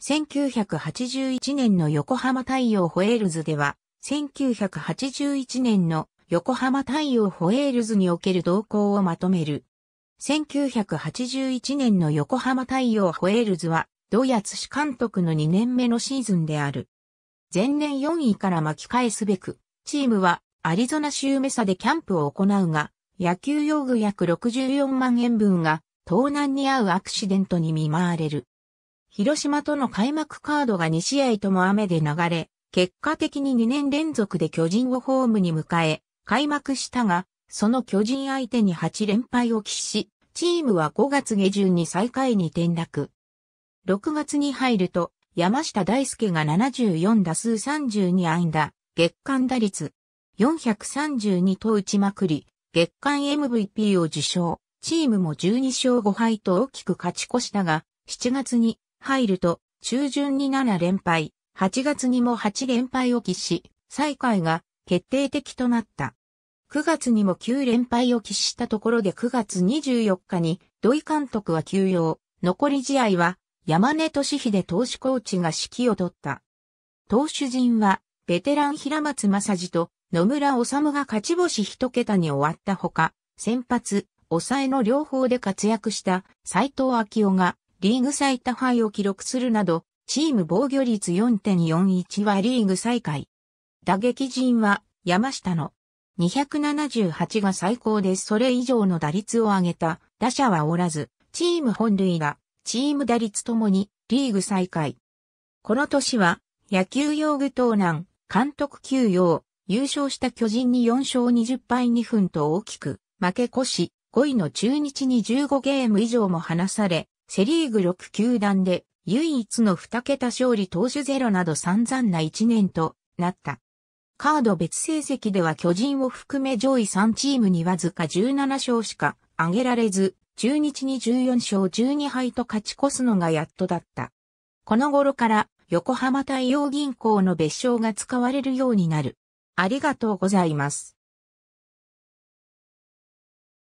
1981年の横浜太陽ホエールズでは、1981年の横浜太陽ホエールズにおける動向をまとめる。1981年の横浜太陽ホエールズは、土谷敦監督の2年目のシーズンである。前年4位から巻き返すべく、チームはアリゾナ州メサでキャンプを行うが、野球用具約64万円分が盗難に遭うアクシデントに見舞われる。広島との開幕カードが2試合とも雨で流れ、結果的に2年連続で巨人をホームに迎え、開幕したが、その巨人相手に8連敗を喫し、チームは5月下旬に最下位に転落。6月に入ると、山下大輔が74打数32安打、月間打率432と打ちまくり、月間 MVP を受賞。チームも12勝5敗と大きく勝ち越したが、7月に入ると、中旬に7連敗、8月にも8連敗を喫し、最下位が決定的となった。9月にも9連敗を喫したところで9月24日に土井監督は休養、残り試合は山根俊秀投手コーチが指揮を取った。投手陣はベテラン平松正治と野村治が勝ち星一桁に終わったほか、先発、抑えの両方で活躍した斎藤昭夫がリーグ最多敗を記録するなど、チーム防御率4.41はリーグ最下位。打撃陣は山下の278が最高でそれ以上の打率を上げた打者はおらず、チーム本塁が、チーム打率ともにリーグ最下位。この年は野球用具盗難、監督休養、優勝した巨人に4勝20敗2分と大きく負け越し、5位の中日に15ゲーム以上も離され、セリーグ6球団で唯一の2桁勝利投手ゼロなど散々な1年となった。カード別成績では巨人を含め上位3チームにわずか17勝しか挙げられず、中日に14勝12敗と勝ち越すのがやっとだった。この頃から横浜太陽銀行の別称が使われるようになる。ありがとうございます。